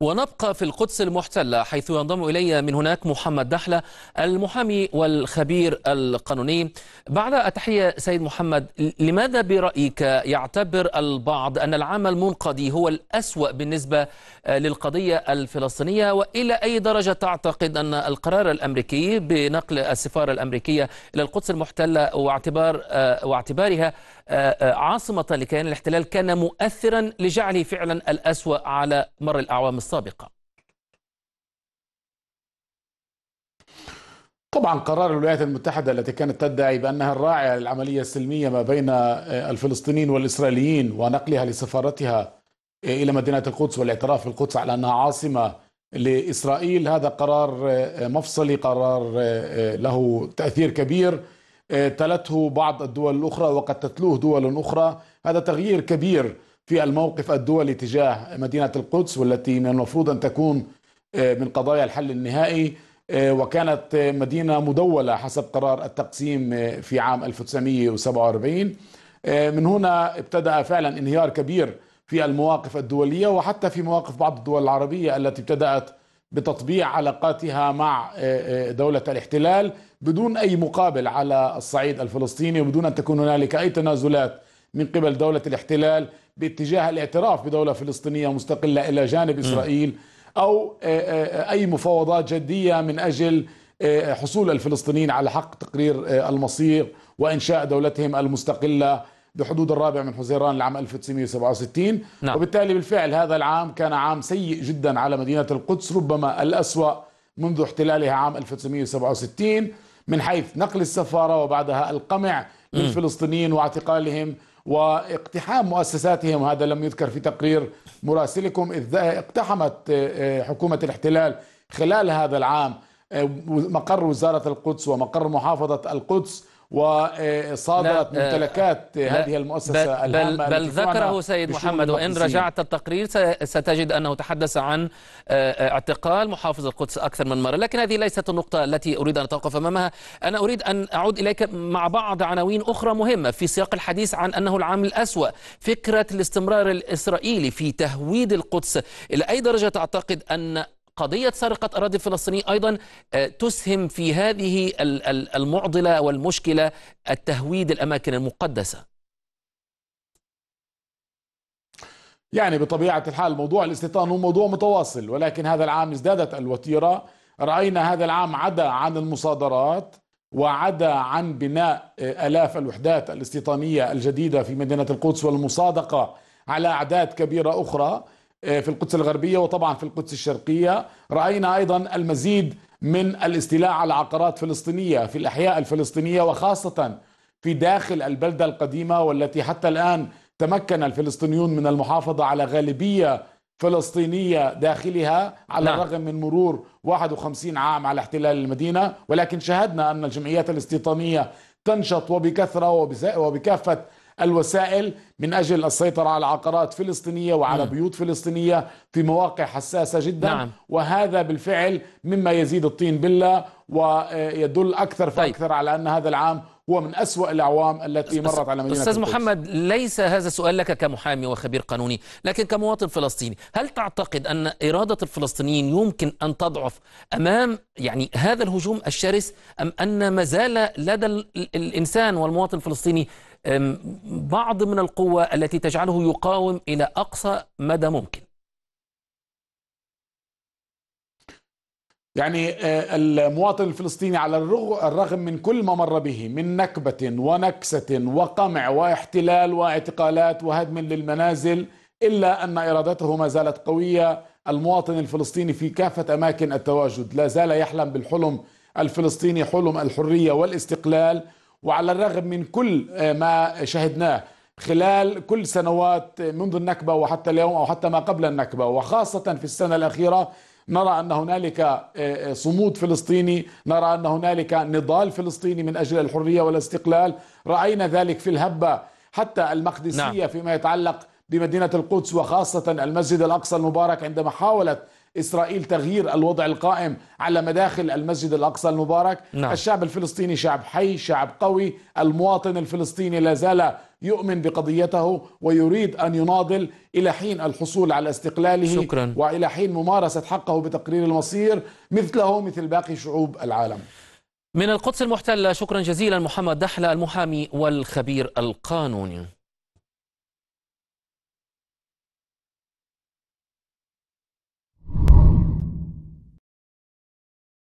ونبقى في القدس المحتلة حيث ينضم إلي من هناك محمد دحلة المحامي والخبير القانوني بعد التحية سيد محمد لماذا برأيك يعتبر البعض أن العام المنقضي هو الأسوأ بالنسبة للقضية الفلسطينية وإلى أي درجة تعتقد أن القرار الأمريكي بنقل السفارة الأمريكية إلى القدس المحتلة واعتبار واعتبارها آه، آه، عاصمة لكيان الاحتلال كان مؤثرا لجعله فعلا الأسوأ على مر الأعوام السابقة طبعا قرار الولايات المتحدة التي كانت تدعي بأنها الراعية للعملية السلمية ما بين آه، الفلسطينيين والإسرائيليين ونقلها لسفارتها إلى مدينة القدس والاعتراف بالقدس على أنها عاصمة لإسرائيل هذا قرار مفصلي قرار له تأثير كبير آه، تلته بعض الدول الأخرى وقد تتلوه دول أخرى هذا تغيير كبير في الموقف الدولي تجاه مدينة القدس والتي من المفروض أن تكون آه، من قضايا الحل النهائي آه، وكانت مدينة مدولة حسب قرار التقسيم في عام 1947 من هنا ابتدأ فعلا انهيار كبير في المواقف الدولية وحتى في مواقف بعض الدول العربية التي ابتدأت بتطبيع علاقاتها مع آه، آه، دولة الاحتلال بدون أي مقابل على الصعيد الفلسطيني وبدون أن تكون هنالك أي تنازلات من قبل دولة الاحتلال باتجاه الاعتراف بدولة فلسطينية مستقلة إلى جانب إسرائيل أو آه، أي مفاوضات جدية من أجل حصول الفلسطينيين على حق تقرير المصير وإنشاء دولتهم المستقلة بحدود الرابع من حزيران العام 1967 نعم. وبالتالي بالفعل هذا العام كان عام سيء جدا على مدينة القدس ربما الأسوأ منذ احتلالها عام 1967 من حيث نقل السفارة وبعدها القمع للفلسطينيين واعتقالهم واقتحام مؤسساتهم هذا لم يذكر في تقرير مراسلكم إذ اقتحمت آه، آه، حكومة الاحتلال خلال هذا العام آه، مقر وزارة القدس ومقر محافظة القدس وصادرت ممتلكات آه، هذه المؤسسة بل الهامة بل ذكره سيد محمد وإن رجعت التقرير ستجد أنه تحدث عن آه، آه، اعتقال محافظ القدس أكثر من مرة لكن هذه ليست النقطة التي أريد أن أتوقف أمامها أنا أريد أن أعود إليك مع بعض عناوين أخرى مهمة في سياق الحديث عن أنه العام الأسوأ فكرة الاستمرار الإسرائيلي في تهويد القدس إلى أي درجة تعتقد أن قضية سرقة أراضي الفلسطينية أيضا آه، تسهم في هذه المعضلة والمشكلة التهويد الأماكن المقدسة يعني بطبيعة الحال موضوع الاستيطان هو موضوع متواصل ولكن هذا العام ازدادت الوتيرة رأينا هذا العام عدا عن المصادرات وعدا عن بناء آه، آلاف الوحدات الاستيطانية الجديدة في مدينة القدس والمصادقة على أعداد كبيرة أخرى آه، في القدس الغربية وطبعا في القدس الشرقية رأينا أيضا المزيد من الاستيلاء على عقارات فلسطينية في الأحياء الفلسطينية وخاصة في داخل البلدة القديمة والتي حتى الآن تمكن الفلسطينيون من المحافظة على غالبية فلسطينية داخلها على نعم. الرغم من مرور 51 عام على احتلال المدينة ولكن شهدنا أن الجمعيات الاستيطانية تنشط وبكثرة وبكافة الوسائل من أجل السيطرة على عقارات فلسطينية وعلى م. بيوت فلسطينية في مواقع حساسة جدا نعم. وهذا بالفعل مما يزيد الطين بلة ويدل أكثر طيب. فأكثر طيب. على أن هذا العام هو من أسوأ الأعوام التي مرت على مدينة أستاذ محمد ليس هذا سؤال لك كمحامي وخبير قانوني لكن كمواطن فلسطيني هل تعتقد أن إرادة الفلسطينيين يمكن أن تضعف أمام يعني هذا الهجوم الشرس أم أن ما زال لدى الإنسان والمواطن الفلسطيني بعض من القوة التي تجعله يقاوم إلى أقصى مدى ممكن يعني آه، المواطن الفلسطيني على الرغم من كل ما مر به من نكبة ونكسة وقمع واحتلال واعتقالات وهدم للمنازل إلا أن إرادته ما زالت قوية المواطن الفلسطيني في كافة أماكن التواجد لا زال يحلم بالحلم الفلسطيني حلم الحرية والاستقلال وعلى الرغم من كل آه، ما شهدناه خلال كل سنوات آه، منذ النكبة وحتى اليوم أو حتى ما قبل النكبة وخاصة في السنة الأخيرة نرى أن هنالك آه، صمود فلسطيني نرى أن هنالك نضال فلسطيني من أجل الحرية والاستقلال رأينا ذلك في الهبة حتى المقدسية نعم. فيما يتعلق بمدينة القدس وخاصة المسجد الأقصى المبارك عندما حاولت إسرائيل تغيير الوضع القائم على مداخل المسجد الأقصى المبارك نعم. الشعب الفلسطيني شعب حي شعب قوي المواطن الفلسطيني لا زال يؤمن بقضيته ويريد أن يناضل إلى حين الحصول على استقلاله شكرا. وإلى حين ممارسة حقه بتقرير المصير مثله مثل باقي شعوب العالم من القدس المحتلة شكرا جزيلا محمد دحلة المحامي والخبير القانوني